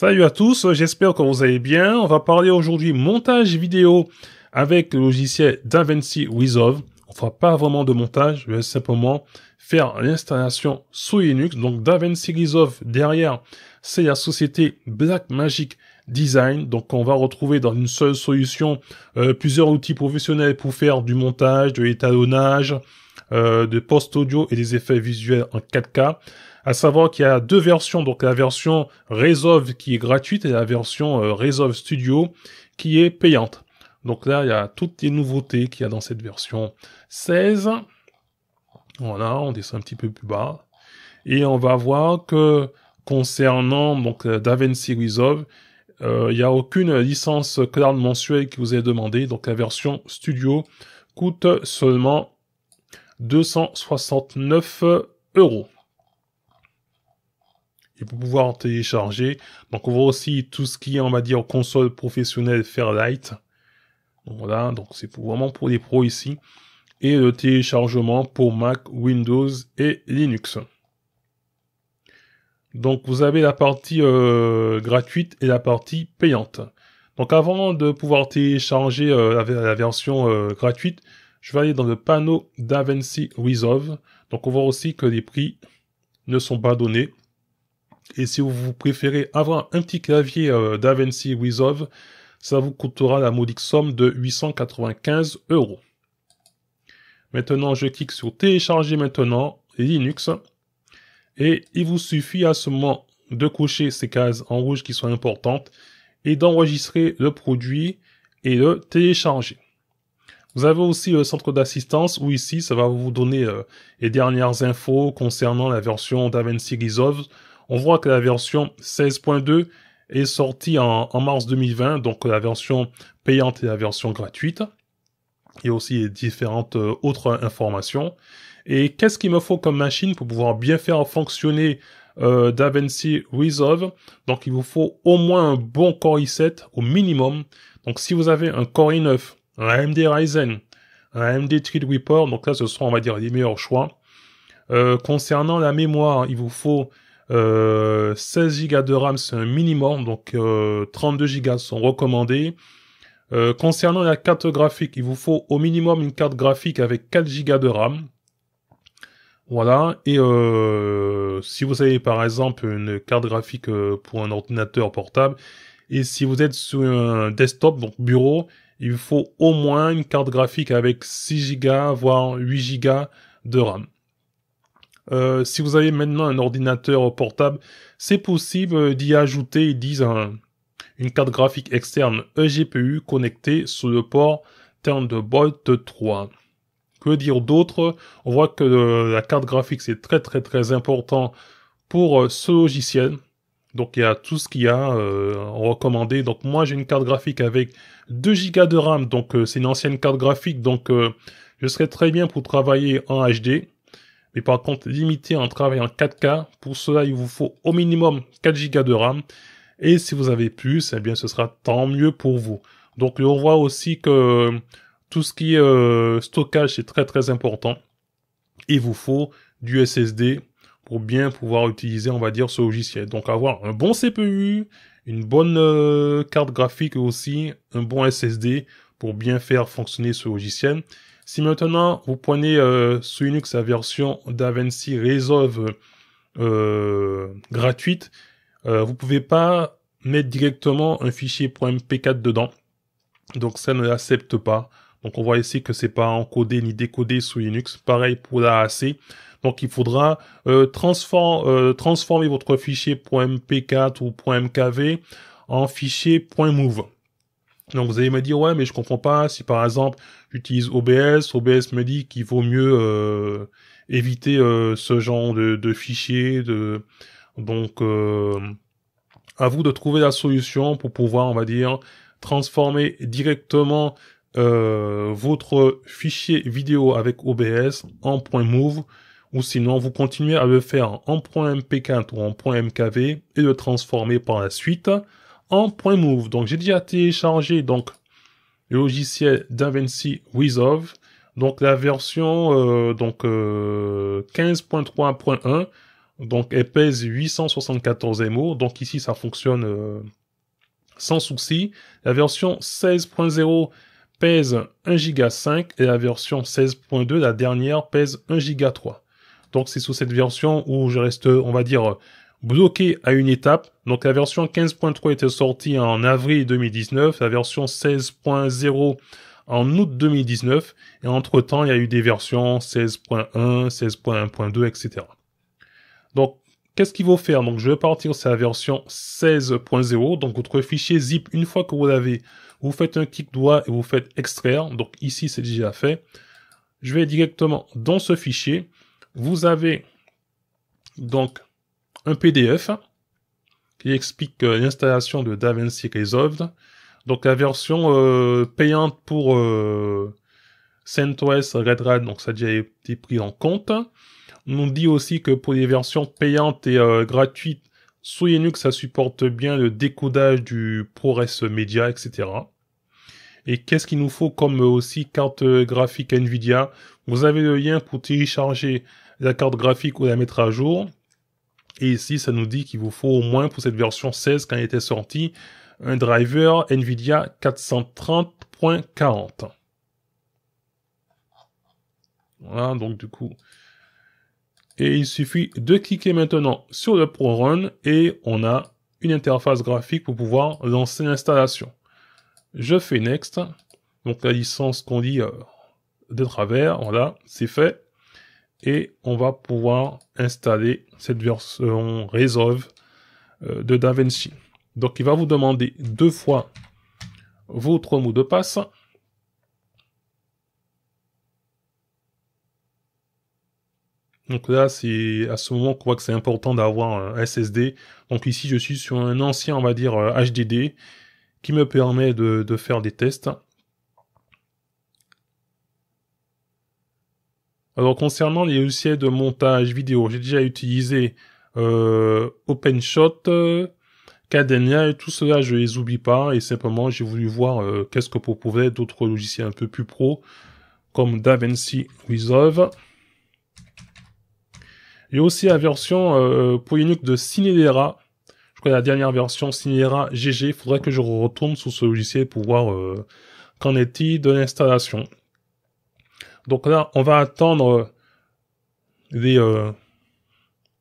Salut à tous, j'espère que vous allez bien. On va parler aujourd'hui montage vidéo avec le logiciel DaVinci Resolve. On fera pas vraiment de montage, je vais simplement faire l'installation sous Linux. Donc DaVinci Resolve derrière, c'est la société Blackmagic Design. Donc on va retrouver dans une seule solution euh, plusieurs outils professionnels pour faire du montage, de l'étalonnage, euh, de post audio et des effets visuels en 4K. À savoir qu'il y a deux versions, donc la version Resolve qui est gratuite et la version euh, Resolve Studio qui est payante. Donc là, il y a toutes les nouveautés qu'il y a dans cette version 16. Voilà, on descend un petit peu plus bas. Et on va voir que concernant donc euh, DaVinci Resolve, il n'y a aucune licence cloud mensuelle qui vous est demandée. Donc la version studio coûte seulement 269 euros. Et pour pouvoir télécharger, donc on voit aussi tout ce qui est, on va dire, console professionnelle Fairlight. Donc voilà, donc c'est vraiment pour les pros ici. Et le téléchargement pour Mac, Windows et Linux. Donc vous avez la partie euh, gratuite et la partie payante. Donc avant de pouvoir télécharger euh, la, version euh, gratuite, je vais aller dans le panneau d'Avency Resolve. Donc on voit aussi que les prix ne sont pas donnés. Et si vous préférez avoir un petit clavier euh, d'Avency Resolve, ça vous coûtera la modique somme de 895 euros. Maintenant, je clique sur télécharger maintenant Linux. Et il vous suffit à ce moment de cocher ces cases en rouge qui sont importantes et d'enregistrer le produit et le télécharger. Vous avez aussi le euh, centre d'assistance où ici, ça va vous donner euh, les dernières infos concernant la version DaVinci Resolve. On voit que la version 16.2 est sortie en, mars 2020, donc la version payante et la version gratuite. Il y a aussi différentes euh, autres informations. Et qu'est-ce qu'il me faut comme machine pour pouvoir bien faire fonctionner DaVinci Resolve Donc il vous faut au moins un bon Core i7 au minimum. Donc si vous avez un Core i9 un AMD Ryzen, un AMD Threadripper, donc là ce sont, on va dire les meilleurs choix. Euh, concernant la mémoire, il vous faut 16 euh, Go de RAM, c'est un minimum, donc 32 euh, Go sont recommandés. concernant la carte graphique, il vous faut au minimum une carte graphique avec 4 Go de RAM. Voilà, et si vous avez par exemple une carte graphique pour un ordinateur portable, et si vous êtes sur un desktop, donc bureau, il faut au moins une carte graphique avec 6 Go voire 8 Go de RAM. Euh, si vous avez maintenant un ordinateur portable, c'est possible euh, d'y ajouter, ils disent, une carte graphique externe eGPU connectée sur le port Thunderbolt 3. Que dire d'autre On voit que euh, la carte graphique c'est très très très important pour ce logiciel. Donc il y a tout ce qu'il y a euh, recommandé. Donc moi j'ai une carte graphique avec 2 Go de RAM, donc euh, c'est une ancienne carte graphique, donc euh, je serais très bien pour travailler en HD. Mais par contre limité en travail en 4K. Pour cela il vous faut au minimum 4 Go de RAM. Et si vous avez plus, eh bien ce sera tant mieux pour vous. Donc on voit aussi que tout ce qui est stockage c'est très très important. Il vous faut du SSD pour bien pouvoir utiliser, on va dire, ce logiciel. Donc avoir un bon CPU, une bonne euh, carte graphique aussi, un bon SSD pour bien faire fonctionner ce logiciel. Si maintenant vous prenez sous euh, Linux la version davinci Resolve euh, gratuite, vous pouvez pas mettre directement un fichier .mp4 dedans. Donc ça ne l'accepte pas. Donc on voit ici que c'est pas encodé ni décodé sous Linux. Pareil pour la AC. Donc il faudra euh, euh, transformer votre fichier .mp4 ou .mkv en fichier .move. Donc vous allez me dire ouais mais je comprends pas si par exemple j'utilise OBS, OBS me dit qu'il vaut mieux euh, éviter ce genre de, de fichier, donc à vous de trouver la solution pour pouvoir on va dire transformer directement votre fichier vidéo avec OBS en point ou sinon vous continuez à le faire en .mp4 ou en .mkv et le transformer par la suite en .move. Donc j'ai déjà téléchargé donc le logiciel DaVinci Resolve, donc la version euh, donc euh, 15.3.1, donc elle pèse 874 MO, donc ici ça fonctionne euh, sans souci. La version 16.0 pèse 1 giga 5 et la version 16.2, la dernière, pèse 1 giga 3. Donc c'est sous cette version où je reste, on va dire, bloqué à une étape. Donc la version 15.3 était sortie en avril 2019, la version 16.0 en août 2019, et entre-temps il y a eu des versions 16.1, 16.1.2, etc. Donc qu'est-ce qu'il faut faire Donc je vais partir sur la version 16.0, donc votre fichier zip, une fois que vous l'avez, vous faites un clic droit et vous faites extraire, donc ici c'est déjà fait. Je vais directement dans ce fichier, vous avez donc un PDF qui explique euh, l'installation de DaVinci Resolve. Donc la version euh, payante pour euh, CentOS Red donc ça a déjà été pris en compte. On nous dit aussi que pour les versions payantes et gratuites, sous Linux, ça supporte bien le décodage du ProRes Media, etc. Et qu'est-ce qu'il nous faut comme aussi carte graphique Nvidia vous avez le lien pour télécharger la carte graphique ou la mettre à jour. Et ici, ça nous dit qu'il vous faut au moins pour cette version 16 quand elle était sortie, un driver NVIDIA 430.40. Voilà, donc du coup. Et il suffit de cliquer maintenant sur le ProRun et on a une interface graphique pour pouvoir lancer l'installation. Je fais Next. Donc la licence qu'on dit euh, de travers. Voilà, c'est fait. Et on va pouvoir installer cette version Resolve euh, de DaVinci. Donc il va vous demander deux fois votre mot de passe. Donc là, c'est à ce moment qu'on voit que c'est important d'avoir un SSD. Donc ici, je suis sur un ancien, on va dire, HDD, euh, qui me permet de, de faire des tests. Alors concernant les logiciels de montage vidéo, j'ai déjà utilisé euh, OpenShot, euh, Cadenia et tout cela, je les oublie pas. Et simplement, j'ai voulu voir euh, qu'est-ce que proposaient d'autres logiciels un peu plus pro, comme DaVinci Resolve. Il y a aussi la version euh, pour de CineLera. Je crois que la dernière version CineLera GG. Il Faudrait que je retourne sur ce logiciel pour voir qu'en est-il de l'installation. Donc là, on va attendre euh,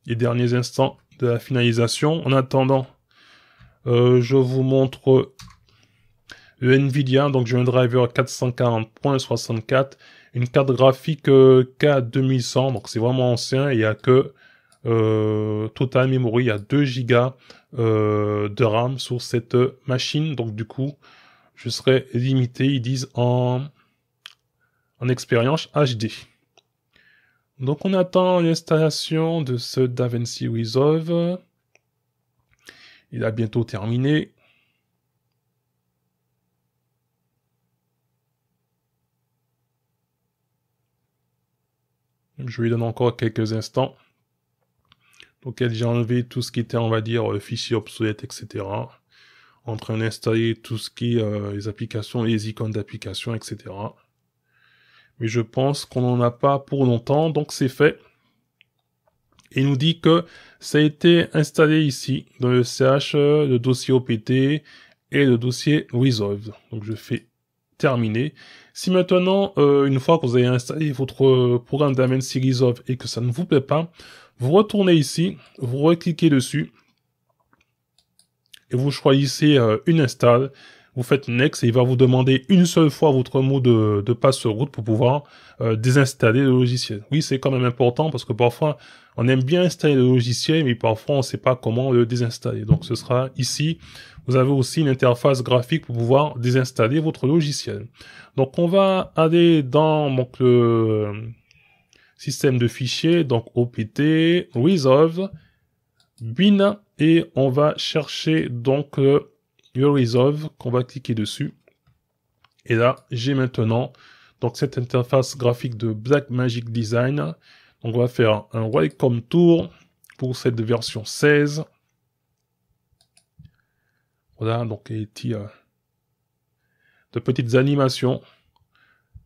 les, derniers instants de la finalisation. En attendant, euh, je vous montre le Nvidia. Donc j'ai un driver 440.64, une carte graphique euh, K2100. Donc c'est vraiment ancien. Il n'y a que Total Memory. Il y a 2 Go de RAM sur cette machine. Donc du coup, je serai limité. Ils disent en en expérience HD. Donc on attend l'installation de ce DaVinci Resolve. Il a bientôt terminé. Je lui donne encore quelques instants. Donc j'ai enlevé tout ce qui était, on va dire, euh, fichier obsolète, etc. En train d'installer tout ce qui est euh, les applications, les icônes d'applications, etc mais je pense qu'on n'en a pas pour longtemps, donc c'est fait. il nous dit que ça a été installé ici, dans le CH, le dossier OPT et le dossier resolve. Donc je fais terminer. Si maintenant, euh, une fois que vous avez installé votre euh, programme d'AMNC Resolve et que ça ne vous plaît pas, vous retournez ici, vous recliquez dessus, et vous choisissez euh, une install, vous faites next et il va vous demander une seule fois votre mot de, passe route pour pouvoir euh, désinstaller le logiciel. Oui, c'est quand même important parce que parfois on aime bien installer le logiciel, mais parfois on ne sait pas comment le désinstaller. Donc ce sera ici. Vous avez aussi une interface graphique pour pouvoir désinstaller votre logiciel. Donc on va aller dans le système de fichiers, donc OPT, Resolve, Bin, et on va chercher donc Resolve qu'on va cliquer dessus. Et là, j'ai maintenant donc cette interface graphique de Blackmagic Design. on va faire un welcome tour pour cette version 16. Voilà, donc il y a de petites animations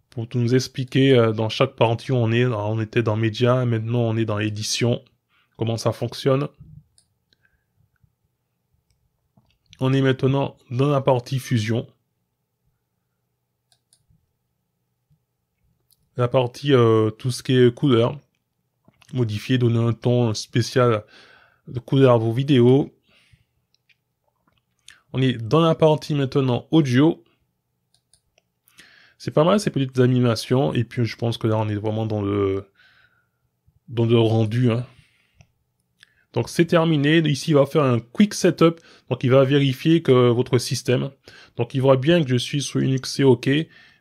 pour nous expliquer euh, dans chaque partie où on est. on était dans Média », maintenant on est dans édition, comment ça fonctionne. on est maintenant dans la partie fusion. La partie euh, tout ce qui est couleur. Modifier, donner un ton spécial de couleur à vos vidéos. On est dans la partie maintenant audio. C'est pas mal ces petites animations. Et puis je pense que là on est vraiment dans le dans le rendu. Hein. Donc c'est terminé. Ici, il va faire un quick setup. Donc il va vérifier que votre système. Donc il voit bien que je suis sur Linux, c'est OK.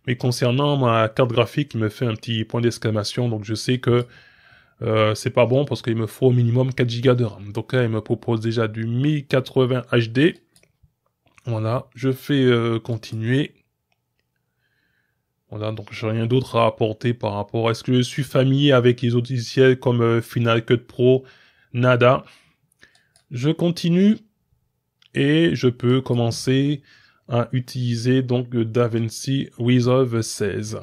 Mais concernant ma carte graphique, il me fait un petit point d'exclamation. Donc je sais que euh, c'est pas bon parce qu'il me faut au minimum 4 Go de RAM. Donc là, il me propose déjà du 1080 HD. Voilà, je fais euh, continuer. Voilà, donc j'ai rien d'autre à apporter par rapport. Est-ce que je suis familier avec les logiciels comme euh, Final Cut Pro Nada. Je continue et je peux commencer à utiliser donc DaVinci Resolve 16.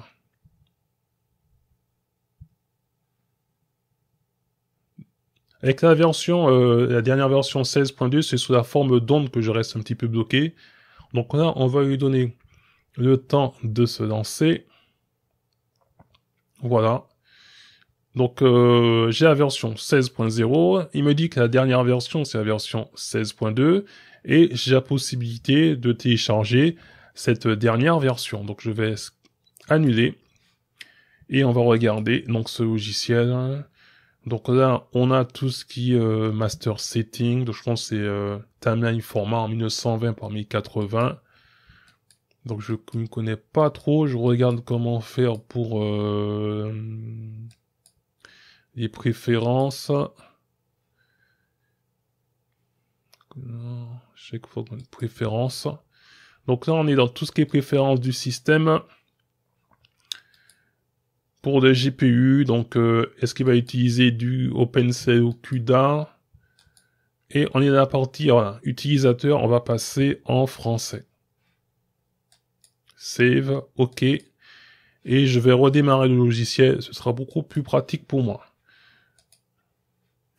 Avec la version, euh, la dernière version 16.2, c'est sous la forme d'onde que je reste un petit peu bloqué. Donc là, on va lui donner le temps de se lancer. Voilà. Donc euh, j'ai la version 16.0, il me dit que la dernière version c'est la version 16.2 et j'ai la possibilité de télécharger cette dernière version. Donc je vais annuler et on va regarder donc ce logiciel. Donc là on a tout ce qui est euh, master setting, donc je pense c'est euh, timeline format en 1920 par 1080. Donc je ne connais pas trop, je regarde comment faire pour les préférences. Chaque fois une préférence. Donc là, on est dans tout ce qui est préférences du système. Pour le GPU, donc euh, est-ce qu'il va utiliser du OpenCL ou CUDA Et on est dans la partie ah, utilisateur, on va passer en français. Save, OK. Et je vais redémarrer le logiciel, ce sera beaucoup plus pratique pour moi.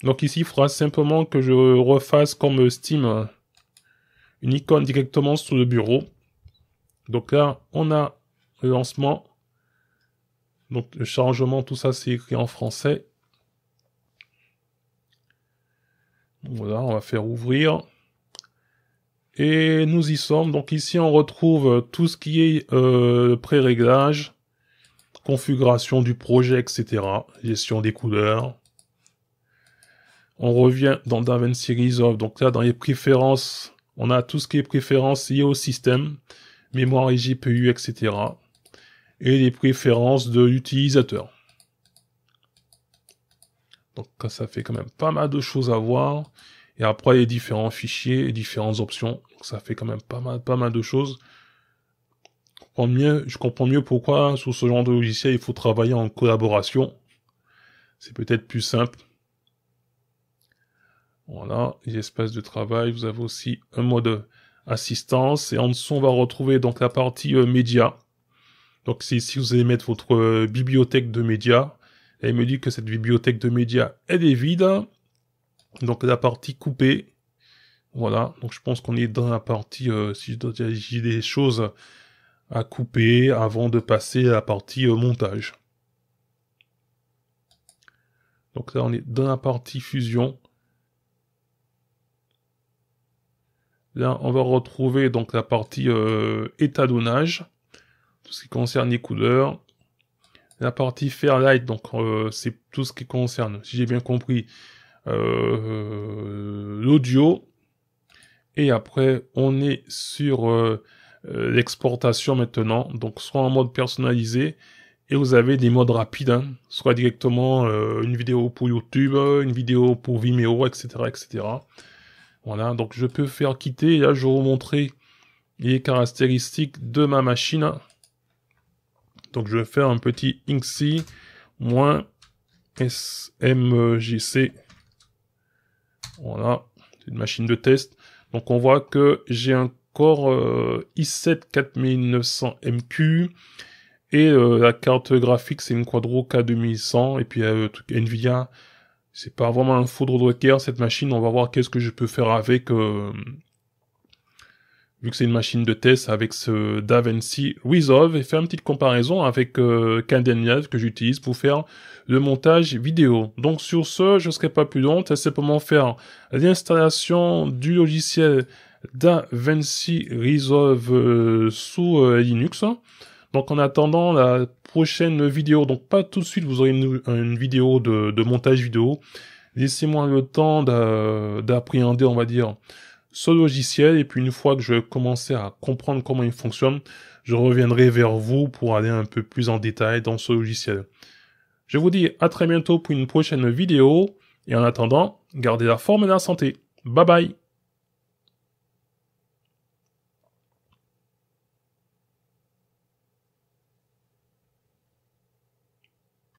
Donc ici, il faudra simplement que je refasse comme Steam une icône directement sur le bureau. Donc là, on a le lancement. Donc le chargement, tout ça, c'est écrit en français. Voilà, on va faire ouvrir. Et nous y sommes. Donc ici, on retrouve tout ce qui est euh, pré-réglage, configuration du projet, etc. Gestion des couleurs, on revient dans DaVinci Series of. Donc là, dans les préférences, on a tout ce qui est préférences liées au système, mémoire et GPU, etc. Et les préférences de l'utilisateur. Donc ça fait quand même pas mal de choses à voir. Et après, les différents fichiers, et différentes options. Donc ça fait quand même pas mal, pas mal de choses. Je comprends mieux, je comprends mieux pourquoi, sous ce genre de logiciel, il faut travailler en collaboration. C'est peut-être plus simple. Voilà, les espaces de travail, vous avez aussi un mode assistance, et en dessous, on va retrouver donc la partie euh, média. Donc c'est ici vous allez mettre votre euh, bibliothèque de médias. Elle il me dit que cette bibliothèque de médias, elle est vide. Donc la partie coupée. Voilà, donc je pense qu'on est dans la partie, euh, si si j'ai des choses à couper avant de passer à la partie montage. Donc là on est dans la partie fusion. Là, eh on va retrouver donc la partie euh, étalonnage, tout ce qui concerne les couleurs. La partie Fairlight, donc euh, c'est tout ce qui concerne, si j'ai bien compris, euh, l'audio. Et après, on est sur l'exportation maintenant, donc soit en mode personnalisé, et vous avez des modes rapides, hein. soit directement une vidéo pour YouTube, une vidéo pour Vimeo, etc., etc. Voilà, donc je peux faire quitter, là je vais vous montrer les caractéristiques de ma machine. Donc je vais faire un petit inxi moins smgc. Voilà, c'est une machine de test. Donc on voit que j'ai un Core euh, i7 4900MQ et euh, la carte graphique c'est une Quadro K2100 et puis tout NVIDIA c'est pas vraiment un foudre de guerre cette machine. On va voir qu'est-ce que je peux faire avec. Euh, vu que c'est une machine de test avec ce DaVinci Resolve et faire une petite comparaison avec euh, que j'utilise pour faire le montage vidéo. Donc sur ce, je ne serai pas plus long, c'est comment faire l'installation du logiciel DaVinci Resolve euh, sous euh, Linux. Donc en attendant la prochaine vidéo, donc pas tout de suite, vous aurez une, vidéo de, montage vidéo. Laissez-moi le temps d'appréhender, on va dire, ce logiciel. Et puis une fois que je commencer à comprendre comment il fonctionne, je reviendrai vers vous pour aller un peu plus en détail dans ce logiciel. Je vous dis à très bientôt pour une prochaine vidéo. Et en attendant, gardez la forme et la santé. Bye bye